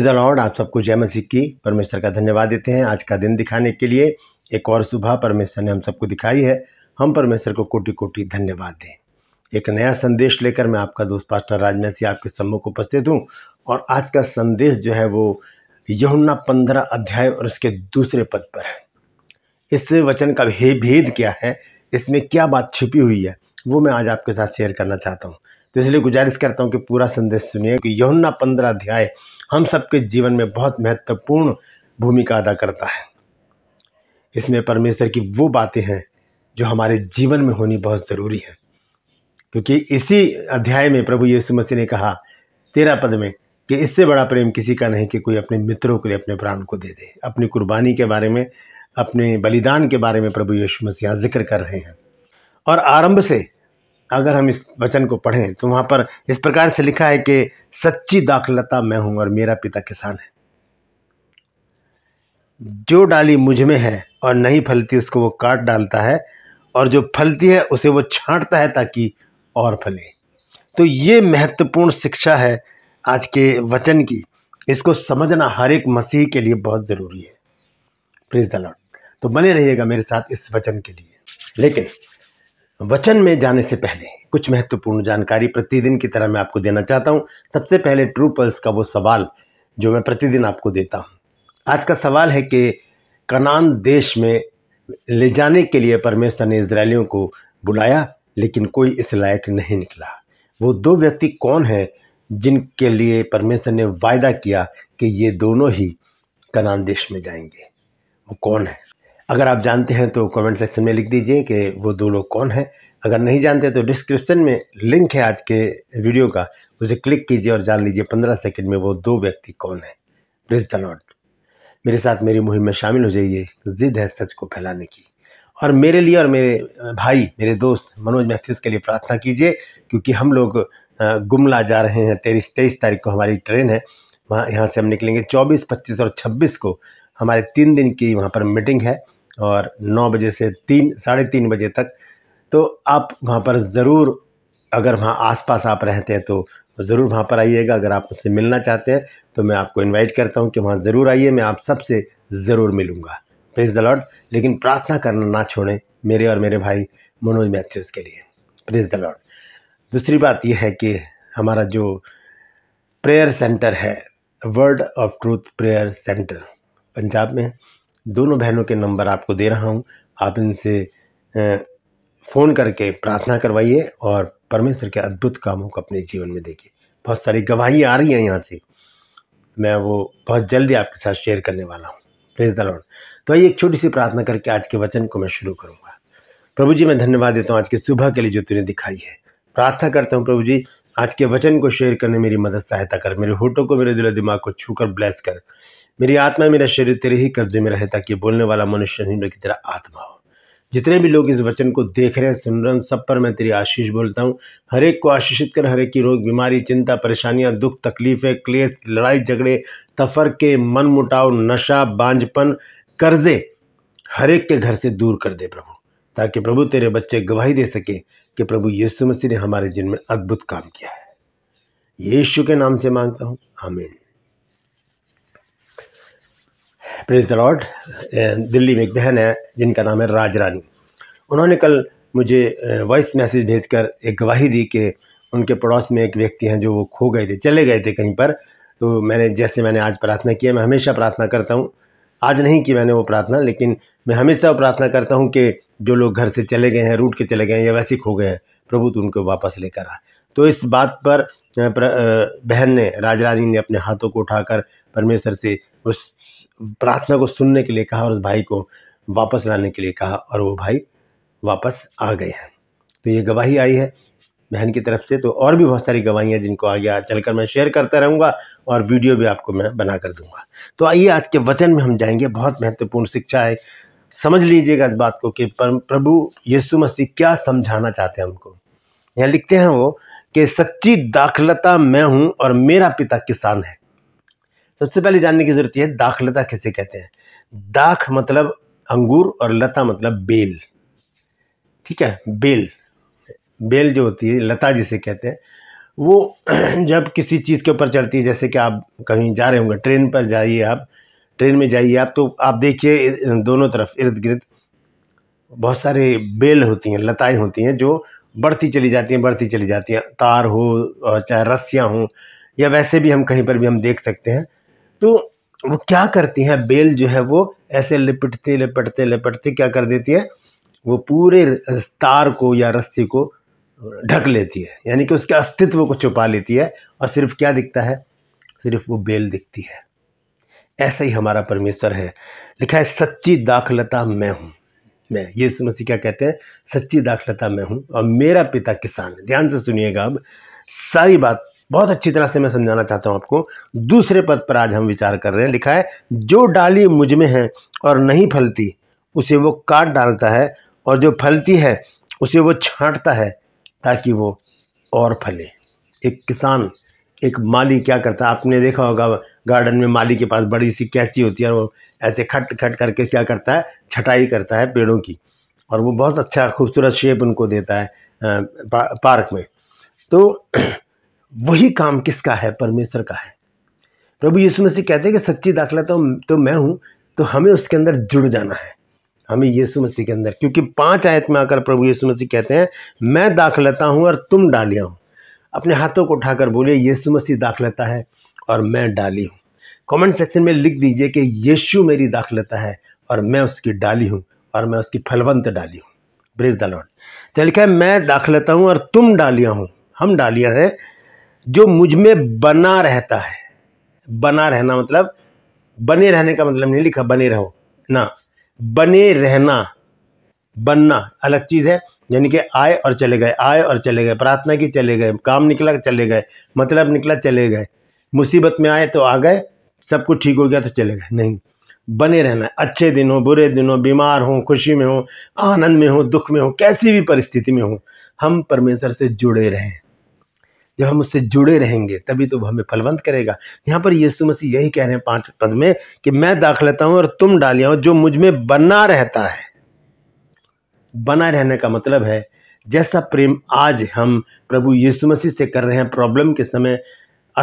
praise the Lord आप सबको जय मसीह की परमेश्वर का धन्यवाद देते हैं आज का दिन दिखाने के लिए एक और सुबह परमेश्वर ने हम सबको दिखाई है हम परमेश्वर को कोटि कोटि धन्यवाद दें एक नया संदेश लेकर मैं आपका दोस्त पास्टर राजमसी आपके सम्मुख उपस्थित हूँ और आज का संदेश जो है वो यमुना पंद्रह अध्याय और उसके दूसरे पद पर है इस वचन का भेद क्या है इसमें क्या बात छिपी हुई है वो मैं आज आपके साथ शेयर करना चाहता हूँ तो इसलिए गुजारिश करता हूँ कि पूरा संदेश सुनिए कि यमुना पंद्रह अध्याय हम सबके जीवन में बहुत महत्वपूर्ण भूमिका अदा करता है इसमें परमेश्वर की वो बातें हैं जो हमारे जीवन में होनी बहुत ज़रूरी है क्योंकि इसी अध्याय में प्रभु यीशु मसीह ने कहा तेरा पद में कि इससे बड़ा प्रेम किसी का नहीं कि कोई अपने मित्रों के लिए अपने प्राण को दे दे अपनी कुर्बानी के बारे में अपने बलिदान के बारे में प्रभु यीशु मसीह जिक्र कर रहे हैं और आरंभ से अगर हम इस वचन को पढ़ें तो वहाँ पर इस प्रकार से लिखा है कि सच्ची दाखलता मैं हूँ और मेरा पिता किसान है जो डाली मुझ में है और नहीं फलती उसको वो काट डालता है और जो फलती है उसे वो छांटता है ताकि और फले तो ये महत्वपूर्ण शिक्षा है आज के वचन की इसको समझना हर एक मसीह के लिए बहुत ज़रूरी है प्लीज़ द लॉर्ड तो बने रहिएगा मेरे साथ इस वचन के लिए लेकिन वचन में जाने से पहले कुछ महत्वपूर्ण जानकारी प्रतिदिन की तरह मैं आपको देना चाहता हूँ सबसे पहले ट्रू पल्स का वो सवाल जो मैं प्रतिदिन आपको देता हूँ आज का सवाल है कि कनान देश में ले जाने के लिए परमेश्वर ने इसराइलियों को बुलाया लेकिन कोई इस लायक नहीं निकला वो दो व्यक्ति कौन हैं जिनके लिए परमेश्वर ने वायदा किया कि ये दोनों ही कनान देश में जाएंगे वो कौन है अगर आप जानते हैं तो कमेंट सेक्शन में लिख दीजिए कि वो दो लोग कौन हैं अगर नहीं जानते तो डिस्क्रिप्शन में लिंक है आज के वीडियो का उसे क्लिक कीजिए और जान लीजिए पंद्रह सेकेंड में वो दो व्यक्ति कौन है प्लिज द नॉट मेरे साथ मेरी मुहिम में शामिल हो जाइए जिद है सच को फैलाने की और मेरे लिए और मेरे भाई मेरे दोस्त मनोज मैथ्यूज के लिए प्रार्थना कीजिए क्योंकि हम लोग गुमला जा रहे हैं तेईस तेईस तारीख को हमारी ट्रेन है वहाँ यहाँ से हम निकलेंगे चौबीस पच्चीस और छब्बीस को हमारे तीन दिन की वहाँ पर मीटिंग है और नौ बजे से तीन साढ़े तीन बजे तक तो आप वहाँ पर ज़रूर अगर वहाँ आसपास आप रहते हैं तो ज़रूर वहाँ पर आइएगा अगर आप मुझसे मिलना चाहते हैं तो मैं आपको इनवाइट करता हूँ कि वहाँ ज़रूर आइए मैं आप सबसे ज़रूर मिलूँगा प्रेज द लॉर्ड लेकिन प्रार्थना करना ना छोड़ें मेरे और मेरे भाई मनोज मैथ्यूज़ के लिए प्रेज द लॉर्ड दूसरी बात यह है कि हमारा जो प्रेयर सेंटर है word of truth prayer centre Punjab में दोनों बहनों के नंबर आपको दे रहा हूँ आप इनसे फ़ोन करके प्रार्थना करवाइए और परमेश्वर के अद्भुत कामों को अपने जीवन में देखिए बहुत सारी गवाही आ रही है यहाँ से मैं वो बहुत जल्दी आपके साथ शेयर करने वाला हूँ प्रेज द लॉर्ड तो आइए एक छोटी सी प्रार्थना करके आज के वचन को मैं शुरू करूँगा प्रभु जी मैं धन्यवाद देता हूँ आज के सुबह के लिए जो तुमने दिखाई है प्रार्थना करता हूँ प्रभु जी आज के वचन को शेयर करने मेरी मदद सहायता कर मेरे होठों को मेरे दिलो दिमाग को छू कर ब्लेस कर मेरी आत्मा मेरा शरीर तेरे ही कब्जे में रहे ताकि बोलने वाला मनुष्य नहीं मेरी तेरा आत्मा हो जितने भी लोग इस वचन को देख रहे हैं सुन रहे हैं सब पर मैं तेरी आशीष बोलता हूँ हर एक को आशीषित कर हर एक की रोग बीमारी चिंता परेशानियाँ दुख तकलीफ़ें क्लेश लड़ाई झगड़े तफर के मन मुटाव नशा बांझपन कर्जे हर एक के घर से दूर कर दे प्रभु ताकि प्रभु तेरे बच्चे गवाही दे सके कि प्रभु यीशु मसीह ने हमारे जिन में अद्भुत काम किया है यीशु के नाम से मांगता हूँ आमीन प्रेज द लॉर्ड दिल्ली में एक बहन है जिनका नाम है राज रानी उन्होंने कल मुझे वॉइस eh, मैसेज भेजकर एक गवाही दी कि उनके पड़ोस में एक व्यक्ति हैं जो वो खो गए थे चले गए थे कहीं पर तो मैंने जैसे मैंने आज प्रार्थना किया मैं हमेशा प्रार्थना करता हूँ आज नहीं की मैंने वो प्रार्थना लेकिन मैं हमेशा प्रार्थना करता हूँ कि जो लोग घर से चले गए हैं रूट के चले गए हैं या वैसे खो गए हैं प्रभु तो उनको वापस लेकर आए तो इस बात पर eh, eh, बहन ने राजरानी ने अपने हाथों को उठाकर परमेश्वर से उस प्रार्थना को सुनने के लिए कहा और उस भाई को वापस लाने के लिए कहा और वो भाई वापस आ गए हैं तो ये गवाही आई है बहन की तरफ से तो और भी बहुत सारी गवाहियाँ जिनको आगे चलकर मैं शेयर करता रहूँगा और वीडियो भी आपको मैं बना कर दूँगा तो आइए आज के वचन में हम जाएंगे बहुत महत्वपूर्ण शिक्षा है समझ लीजिएगा इस बात को कि प्रभु यीशु मसीह क्या समझाना चाहते हैं हमको यहाँ लिखते हैं वो कि सच्ची दाखलता मैं हूँ और मेरा पिता किसान है सबसे पहले जानने की ज़रूरत यह है दाख लता किसे कहते हैं दाख मतलब अंगूर और लता मतलब बेल ठीक है बेल बेल जो होती है लता जिसे कहते हैं वो जब किसी चीज़ के ऊपर चढ़ती है जैसे कि आप कहीं जा रहे होंगे ट्रेन पर जाइए आप ट्रेन में जाइए आप तो आप देखिए दोनों तरफ इर्द गिर्द बहुत सारे बेल होती हैं लताएँ होती हैं जो बढ़ती चली जाती हैं बढ़ती चली जाती हैं तार हो चाहे रस्सियाँ हों या वैसे भी हम कहीं पर भी हम देख सकते हैं तो वो क्या करती हैं बेल जो है वो ऐसे लिपटते लिपटते लिपटते क्या कर देती है वो पूरे तार को या रस्सी को ढक लेती है यानी कि उसके अस्तित्व को छुपा लेती है और सिर्फ क्या दिखता है सिर्फ वो बेल दिखती है ऐसा ही हमारा परमेश्वर है लिखा है सच्ची दाखलता मैं हूँ मैं ये मसीह क्या कहते हैं सच्ची दाखलता मैं हूँ और मेरा पिता किसान है ध्यान से सुनिएगा अब सारी बात बहुत अच्छी तरह से मैं समझाना चाहता हूँ आपको दूसरे पद पर आज हम विचार कर रहे हैं लिखा है जो डाली मुझ में है और नहीं फलती उसे वो काट डालता है और जो फलती है उसे वो छांटता है ताकि वो और फले एक किसान एक माली क्या करता है आपने देखा होगा गार्डन में माली के पास बड़ी सी कैंची होती है और वो ऐसे खट खट करके क्या करता है छटाई करता है पेड़ों की और वो बहुत अच्छा खूबसूरत शेप उनको देता है पार्क में तो वही काम किसका है परमेश्वर का है प्रभु यीशु मसीह कहते हैं कि सच्ची दाखिला तो तो मैं हूँ तो हमें उसके अंदर जुड़ जाना है हमें यीशु मसीह के अंदर क्योंकि पांच आयत में आकर प्रभु यीशु मसीह कहते हैं मैं दाख लेता हूँ और तुम डालिया हूँ अपने हाथों को उठाकर बोलिए यीशु मसीह दाख लेता है और मैं डाली हूँ कमेंट सेक्शन में लिख दीजिए कि यीशु मेरी दाख लेता है और मैं उसकी डाली हूँ और मैं उसकी फलवंत डाली हूँ ब्रेज द लॉर्ड तो लिखा है मैं दाख लेता हूँ और तुम डालिया हूँ हम डालिया हैं जो मुझ में बना रहता है बना रहना मतलब बने रहने का मतलब नहीं लिखा बने रहो ना बने रहना बनना अलग चीज़ है यानी कि आए और चले गए आए और चले गए प्रार्थना की चले गए काम निकला चले गए मतलब निकला चले गए मुसीबत में आए तो आ गए सब कुछ ठीक हो गया तो चले गए नहीं बने रहना अच्छे दिन हो बुरे दिन हो बीमार हों खुशी में हो आनंद में हो दुख में हो कैसी भी परिस्थिति में हो हम परमेश्वर से जुड़े रहें जब हम उससे जुड़े रहेंगे तभी तो हमें फलवंत करेगा यहाँ पर यीशु मसीह यही कह रहे हैं पांच पद में कि मैं दाख लेता हूँ और तुम डालिया हो जो मुझ में बना रहता है बना रहने का मतलब है जैसा प्रेम आज हम प्रभु यीशु मसीह से कर रहे हैं प्रॉब्लम के समय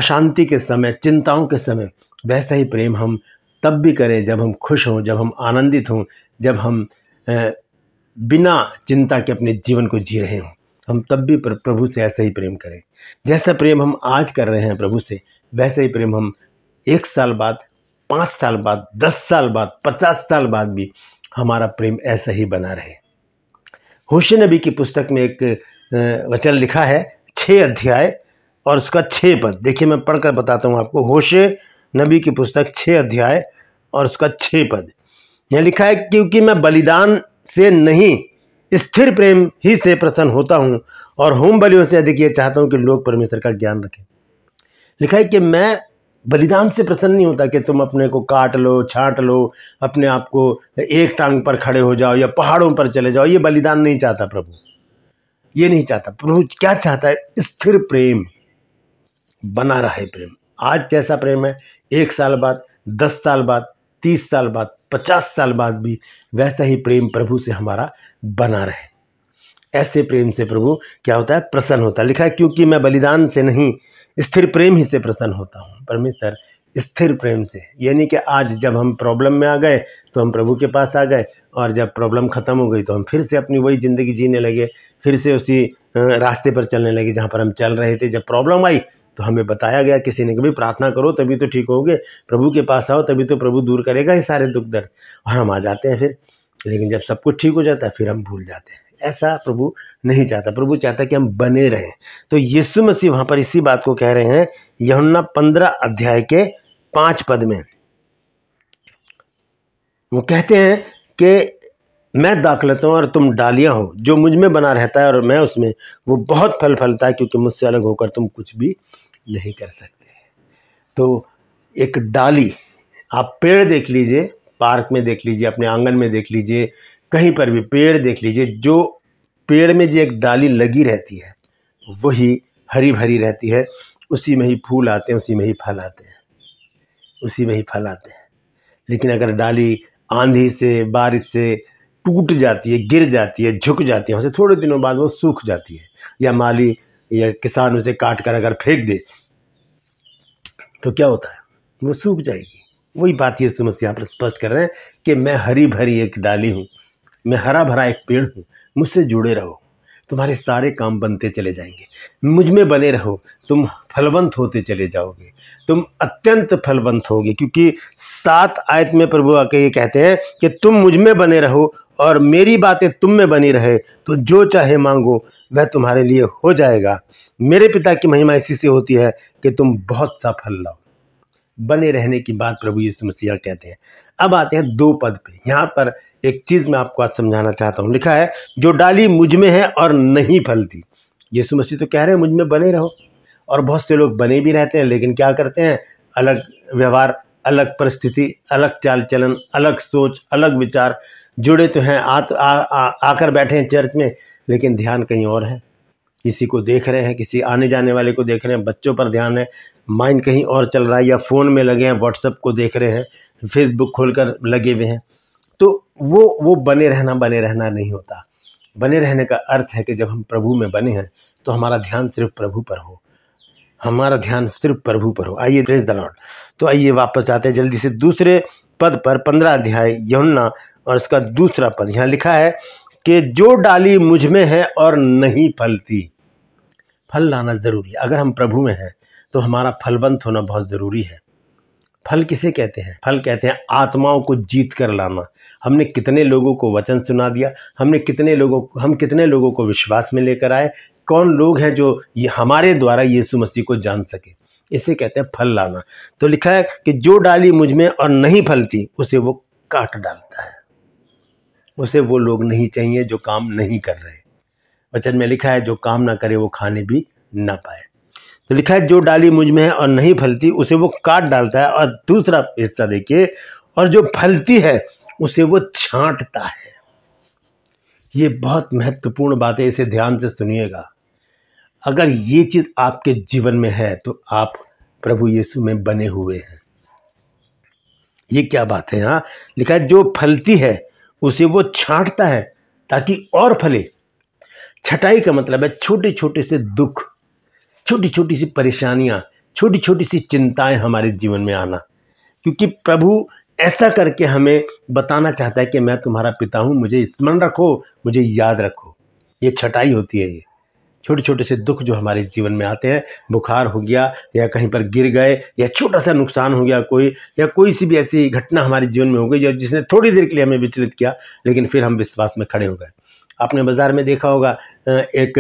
अशांति के समय चिंताओं के समय वैसा ही प्रेम हम तब भी करें जब हम खुश हों जब हम आनंदित हों जब हम बिना चिंता के अपने जीवन को जी रहे हों तो हम तब भी प्रभु से ऐसा ही प्रेम करें जैसा प्रेम हम आज कर रहे हैं प्रभु से वैसे ही प्रेम हम एक साल बाद पाँच साल बाद दस साल बाद पचास साल बाद भी हमारा प्रेम ऐसा ही बना रहे होश नबी की पुस्तक में एक वचन लिखा है छः अध्याय और उसका छः पद देखिए मैं पढ़कर बताता हूँ आपको होश नबी की पुस्तक छः अध्याय और उसका छः पद यह लिखा है क्योंकि मैं बलिदान से नहीं स्थिर प्रेम ही से प्रसन्न होता हूँ और होम बलियों से अधिक ये चाहता हूँ कि लोग परमेश्वर का ज्ञान रखें लिखा है कि मैं बलिदान से प्रसन्न नहीं होता कि तुम अपने को काट लो छांट लो अपने आप को एक टांग पर खड़े हो जाओ या पहाड़ों पर चले जाओ ये बलिदान नहीं चाहता प्रभु ये नहीं चाहता प्रभु क्या चाहता है स्थिर प्रेम बना रहा है प्रेम आज जैसा प्रेम है एक साल बाद दस साल बाद तीस साल बाद पचास साल बाद भी वैसा ही प्रेम प्रभु से हमारा बना रहे ऐसे प्रेम से प्रभु क्या होता है प्रसन्न होता है लिखा है क्योंकि मैं बलिदान से नहीं स्थिर प्रेम ही से प्रसन्न होता हूँ परमेश्वर स्थिर प्रेम से यानी कि आज जब हम प्रॉब्लम में आ गए तो हम प्रभु के पास आ गए और जब प्रॉब्लम ख़त्म हो गई तो हम फिर से अपनी वही ज़िंदगी जीने लगे फिर से उसी रास्ते पर चलने लगे जहाँ पर हम चल रहे थे जब प्रॉब्लम आई तो हमें बताया गया किसी ने कभी प्रार्थना करो तभी तो ठीक होगे प्रभु के पास आओ तभी तो प्रभु दूर करेगा ये सारे दुख दर्द और हम आ जाते हैं फिर लेकिन जब सब कुछ ठीक हो जाता है फिर हम भूल जाते हैं ऐसा प्रभु नहीं चाहता प्रभु चाहता कि हम बने रहें तो यीशु मसीह वहाँ पर इसी बात को कह रहे हैं यहुन्ना पंद्रह अध्याय के पाँच पद में वो कहते हैं कि मैं दाखलता हूँ और तुम डालियाँ हो जो मुझ में बना रहता है और मैं उसमें वो बहुत फल फलता है क्योंकि मुझसे अलग होकर तुम कुछ भी नहीं कर सकते तो एक डाली आप पेड़ देख लीजिए पार्क में देख लीजिए अपने आंगन में देख लीजिए कहीं पर भी पेड़ देख लीजिए जो पेड़ में जो एक डाली लगी रहती है वही हरी भरी रहती है उसी में ही फूल आते हैं उसी में ही फल आते हैं उसी में ही फल आते हैं लेकिन अगर डाली आंधी से बारिश से टूट जाती है गिर जाती है झुक जाती है उसे थोड़े दिनों बाद वो सूख जाती है या माली या किसान उसे काट कर अगर फेंक दे तो क्या होता है वो सूख जाएगी वही बात ये समस्या यहाँ पर स्पष्ट कर रहे हैं कि मैं हरी भरी एक डाली हूँ मैं हरा भरा एक पेड़ हूँ मुझसे जुड़े रहो तुम्हारे सारे काम बनते चले जाएंगे मुझ में बने रहो तुम फलवंत होते चले जाओगे तुम अत्यंत फलवंत होगे क्योंकि सात आयत में प्रभु आके ये कहते हैं कि तुम मुझ में बने रहो और मेरी बातें तुम में बनी रहे तो जो चाहे मांगो वह तुम्हारे लिए हो जाएगा मेरे पिता की महिमा इसी से होती है कि तुम बहुत सा फल लाओ बने रहने की बात प्रभु ये समस्या कहते हैं अब आते हैं दो पद पे यहाँ पर एक चीज़ मैं आपको आज समझाना चाहता हूँ लिखा है जो डाली मुझ में है और नहीं फलती ये समस्या तो कह रहे हैं मुझ में बने रहो और बहुत से लोग बने भी रहते हैं लेकिन क्या करते हैं अलग व्यवहार अलग परिस्थिति अलग चाल चलन अलग सोच अलग विचार जुड़े तो हैं आ, आ, आ, आकर बैठे हैं चर्च में लेकिन ध्यान कहीं और है किसी को देख रहे हैं किसी आने जाने वाले को देख रहे हैं बच्चों पर ध्यान है माइंड कहीं और चल रहा है या फ़ोन में लगे हैं व्हाट्सअप को देख रहे हैं फेसबुक खोल कर लगे हुए हैं तो वो वो बने रहना बने रहना नहीं होता बने रहने का अर्थ है कि जब हम प्रभु में बने हैं तो हमारा ध्यान सिर्फ प्रभु पर हो हमारा ध्यान सिर्फ प्रभु पर हो आइए ड्रेस द तो आइए वापस आते हैं जल्दी से दूसरे पद पर पंद्रह अध्याय यमुना और इसका दूसरा पद यहाँ लिखा है कि जो डाली मुझ में है और नहीं फलती फल लाना ज़रूरी है अगर हम प्रभु में हैं तो हमारा फलवंत होना बहुत ज़रूरी है फल किसे कहते हैं फल कहते हैं आत्माओं को जीत कर लाना हमने कितने लोगों को वचन सुना दिया हमने कितने लोगों हम कितने लोगों को विश्वास में लेकर आए कौन लोग हैं जो ये हमारे द्वारा यीशु मसीह को जान सके इसे कहते हैं फल लाना तो लिखा है कि जो डाली मुझ में और नहीं फलती उसे वो काट डालता है उसे वो लोग नहीं चाहिए जो काम नहीं कर रहे वचन में लिखा है जो काम ना करे वो खाने भी ना पाए तो लिखा है जो डाली मुझ में है और नहीं फलती उसे वो काट डालता है और दूसरा हिस्सा देखिए और जो फलती है उसे वो छांटता है ये बहुत महत्वपूर्ण बात है इसे ध्यान से सुनिएगा अगर ये चीज़ आपके जीवन में है तो आप प्रभु यीशु में बने हुए हैं ये क्या बात है यहां लिखा है जो फलती है उसे वो छांटता है ताकि और फले छटाई का मतलब है छोटे छोटे से दुख छोटी छोटी सी परेशानियाँ छोटी छोटी सी चिंताएं हमारे जीवन में आना क्योंकि प्रभु ऐसा करके हमें बताना चाहता है कि मैं तुम्हारा पिता हूँ मुझे स्मरण रखो मुझे याद रखो ये छटाई होती है ये छोटे छोटे से दुख जो हमारे जीवन में आते हैं बुखार हो गया या कहीं पर गिर गए या छोटा सा नुकसान हो गया कोई या कोई सी भी ऐसी घटना हमारे जीवन में हो गई जिसने थोड़ी देर के लिए हमें विचलित किया लेकिन फिर हम विश्वास में खड़े हो गए आपने बाज़ार में देखा होगा एक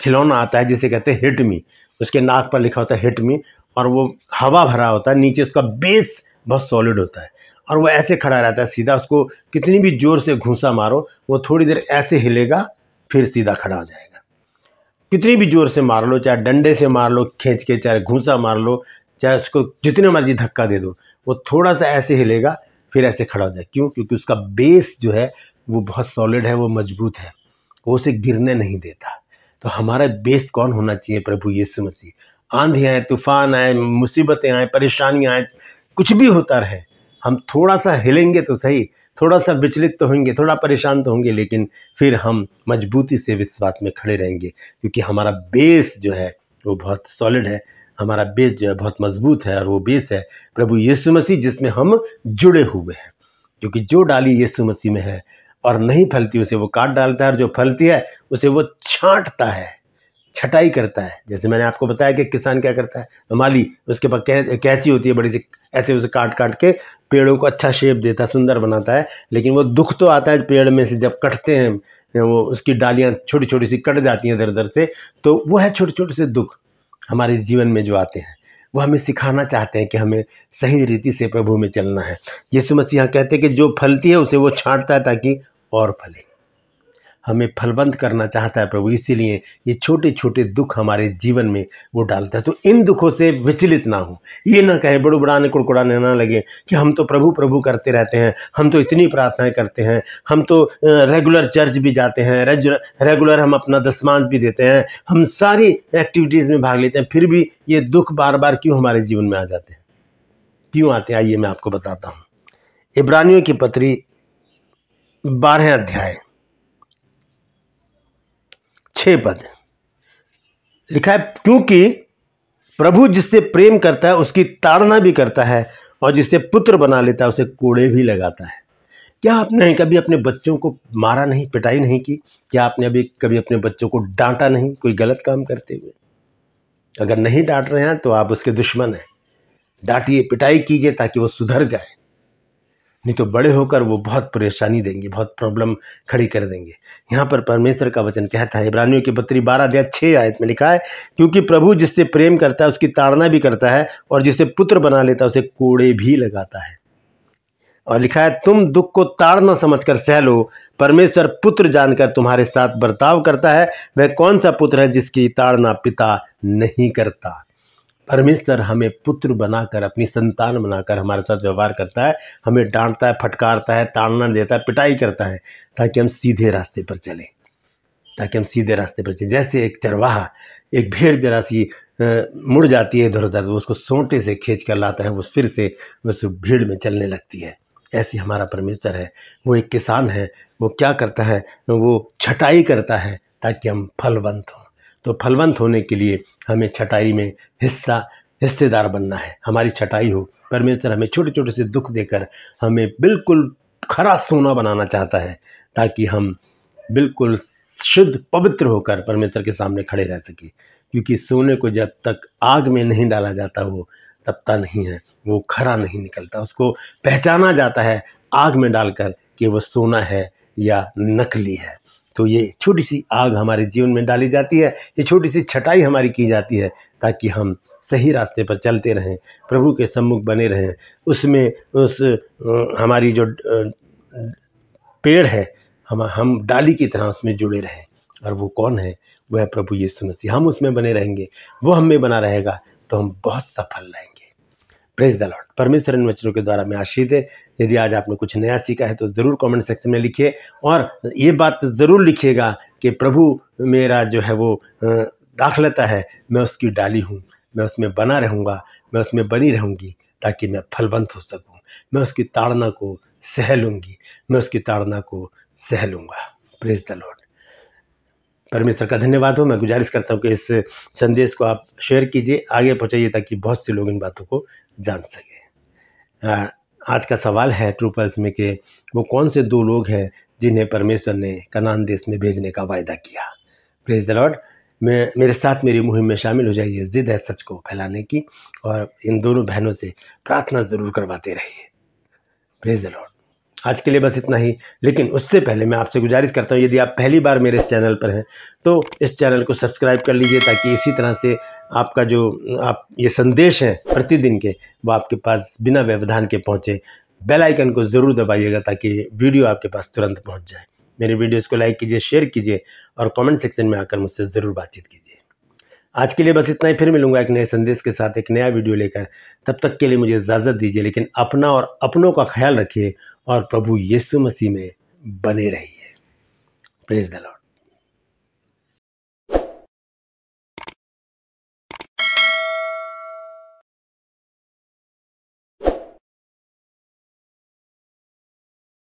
खिलौना आता है जिसे कहते हैं हिट मी उसके नाक पर लिखा होता है हिट मी और वो हवा भरा होता है नीचे उसका बेस बहुत सॉलिड होता है और वो ऐसे खड़ा रहता है सीधा उसको कितनी भी ज़ोर से घूसा मारो वो थोड़ी देर ऐसे हिलेगा फिर सीधा खड़ा हो जाएगा कितनी भी ज़ोर से मार लो चाहे डंडे से मार लो खींच के चाहे घूसा मार लो चाहे उसको जितने मर्जी धक्का दे दो वो थोड़ा सा ऐसे हिलेगा फिर ऐसे खड़ा हो जाए क्यों क्योंकि उसका बेस जो है वो बहुत सॉलिड है वो मजबूत है वो उसे गिरने नहीं देता तो हमारा बेस कौन होना चाहिए प्रभु यीशु मसीह आंधी आए तूफान आए मुसीबतें आए परेशानियाँ आए कुछ भी होता रहे हम थोड़ा सा हिलेंगे तो सही थोड़ा सा विचलित तो होंगे थोड़ा परेशान तो होंगे लेकिन फिर हम मजबूती से विश्वास में खड़े रहेंगे क्योंकि हमारा बेस जो है वो बहुत सॉलिड है हमारा बेस जो है बहुत मजबूत है और वो बेस है प्रभु यीशु मसीह जिसमें हम जुड़े हुए हैं क्योंकि जो डाली यीशु मसीह में है और नहीं फलती उसे वो काट डालता है और जो फलती है उसे वो छांटता है छटाई करता है जैसे मैंने आपको बताया कि किसान क्या करता है माली उसके पास कै कैंची होती है बड़ी सी ऐसे उसे काट काट के पेड़ों को अच्छा शेप देता है सुंदर बनाता है लेकिन वो दुख तो आता है पेड़ में से जब कटते हैं वो उसकी डालियाँ छोटी छोटी सी कट जाती हैं इधर उधर से तो वो है छोटे छोटे से दुख हमारे जीवन में जो आते हैं वो हमें सिखाना चाहते हैं कि हमें सही रीति से प्रभु में चलना है यीशु मसीह कहते हैं कि जो फलती है उसे वो छांटता है ताकि और फले हमें फलबंद करना चाहता है प्रभु इसीलिए ये छोटे छोटे दुख हमारे जीवन में वो डालता है तो इन दुखों से विचलित ना हो ये ना कहें बड़ू बड़ाने कुड़कुड़ाने ना लगे कि हम तो प्रभु प्रभु करते रहते हैं हम तो इतनी प्रार्थनाएं करते हैं हम तो रेगुलर चर्च भी जाते हैं रेगुलर हम अपना दसमांश भी देते हैं हम सारी एक्टिविटीज़ में भाग लेते हैं फिर भी ये दुख बार बार क्यों हमारे जीवन में आ जाते हैं क्यों आते हैं आइए मैं आपको बताता हूँ इब्रानियों की पत्री बारह अध्याय छः पद लिखा है क्योंकि प्रभु जिससे प्रेम करता है उसकी ताड़ना भी करता है और जिससे पुत्र बना लेता है उसे कोड़े भी लगाता है क्या आपने कभी अपने बच्चों को मारा नहीं पिटाई नहीं की क्या आपने अभी कभी अपने बच्चों को डांटा नहीं कोई गलत काम करते हुए अगर नहीं डांट रहे हैं तो आप उसके दुश्मन हैं डांटिए पिटाई कीजिए ताकि वो सुधर जाए नहीं तो बड़े होकर वो बहुत परेशानी देंगे बहुत प्रॉब्लम खड़ी कर देंगे यहाँ पर परमेश्वर का वचन कहता है इब्रानियों की पत्री बारह अध्याय छः आयत में लिखा है क्योंकि प्रभु जिससे प्रेम करता है उसकी ताड़ना भी करता है और जिसे पुत्र बना लेता है उसे कोड़े भी लगाता है और लिखा है तुम दुख को ताड़ना समझकर सह लो परमेश्वर पुत्र जानकर तुम्हारे साथ बर्ताव करता है वह कौन सा पुत्र है जिसकी ताड़ना पिता नहीं करता परमेश्वर हमें पुत्र बनाकर अपनी संतान बनाकर हमारे साथ व्यवहार करता है हमें डांटता है फटकारता है ताड़ना देता है पिटाई करता है ताकि हम सीधे रास्ते पर चलें ताकि हम सीधे रास्ते पर चलें जैसे एक चरवाहा एक भेड़ जरा सी मुड़ जाती है इधर उधर वो तो उसको सोंटे से खींच कर लाता है वो फिर से उस भीड़ में चलने लगती है ऐसे हमारा परमेश्वर है वो एक किसान है वो क्या करता है वो छटाई करता है ताकि हम फलवंत हों तो फलवंत होने के लिए हमें छटाई में हिस्सा हिस्सेदार बनना है हमारी छटाई हो परमेश्वर हमें छोटे छोटे से दुख देकर हमें बिल्कुल खरा सोना बनाना चाहता है ताकि हम बिल्कुल शुद्ध पवित्र होकर परमेश्वर के सामने खड़े रह सके क्योंकि सोने को जब तक आग में नहीं डाला जाता वो तपता नहीं है वो खरा नहीं निकलता उसको पहचाना जाता है आग में डालकर कि वो सोना है या नकली है तो ये छोटी सी आग हमारे जीवन में डाली जाती है ये छोटी सी छटाई हमारी की जाती है ताकि हम सही रास्ते पर चलते रहें प्रभु के सम्मुख बने रहें उसमें उस हमारी जो पेड़ है हम हम डाली की तरह उसमें जुड़े रहें और वो कौन है वह प्रभु ये सुनसी हम उसमें बने रहेंगे वो हमें बना रहेगा तो हम बहुत सफल रहेंगे प्रेज द लॉट परमेश्वर इन वचनों के द्वारा मैं आशीष है यदि आज आपने कुछ नया सीखा है तो ज़रूर कमेंट सेक्शन में लिखिए और ये बात ज़रूर लिखिएगा कि प्रभु मेरा जो है वो दाखलता है मैं उसकी डाली हूँ मैं उसमें बना रहूँगा मैं उसमें बनी रहूँगी ताकि मैं फलवंत हो सकूँ मैं उसकी ताड़ना को सह लूँगी मैं उसकी ताड़ना को सह लूँगा प्रेज द लॉर्ड परमेश्वर का धन्यवाद हो मैं गुजारिश करता हूँ कि इस संदेश को आप शेयर कीजिए आगे पहुँचाइए ताकि बहुत से लोग इन बातों को जान सकें आज का सवाल है ट्रूपल्स में कि वो कौन से दो लोग हैं जिन्हें परमेश्वर ने कनान देश में भेजने का वायदा किया प्रेज द लॉर्ड मैं मेरे साथ मेरी मुहिम में शामिल हो जाइए ज़िद है सच को फैलाने की और इन दोनों बहनों से प्रार्थना ज़रूर करवाते रहिए प्रेज द लॉर्ड आज के लिए बस इतना ही लेकिन उससे पहले मैं आपसे गुजारिश करता हूँ यदि आप पहली बार मेरे इस चैनल पर हैं तो इस चैनल को सब्सक्राइब कर लीजिए ताकि इसी तरह से आपका जो आप ये संदेश हैं प्रतिदिन के वो आपके पास बिना व्यवधान के पहुँचे बेल आइकन को ज़रूर दबाइएगा ताकि वीडियो आपके पास तुरंत पहुँच जाए मेरे वीडियोज़ को लाइक कीजिए शेयर कीजिए और कॉमेंट सेक्शन में आकर मुझसे ज़रूर बातचीत कीजिए आज के लिए बस इतना ही फिर मिलूंगा एक नए संदेश के साथ एक नया वीडियो लेकर तब तक के लिए मुझे इजाज़त दीजिए लेकिन अपना और अपनों का ख्याल रखिए और प्रभु यीशु मसीह में बने रहिए प्रेज द लॉर्ड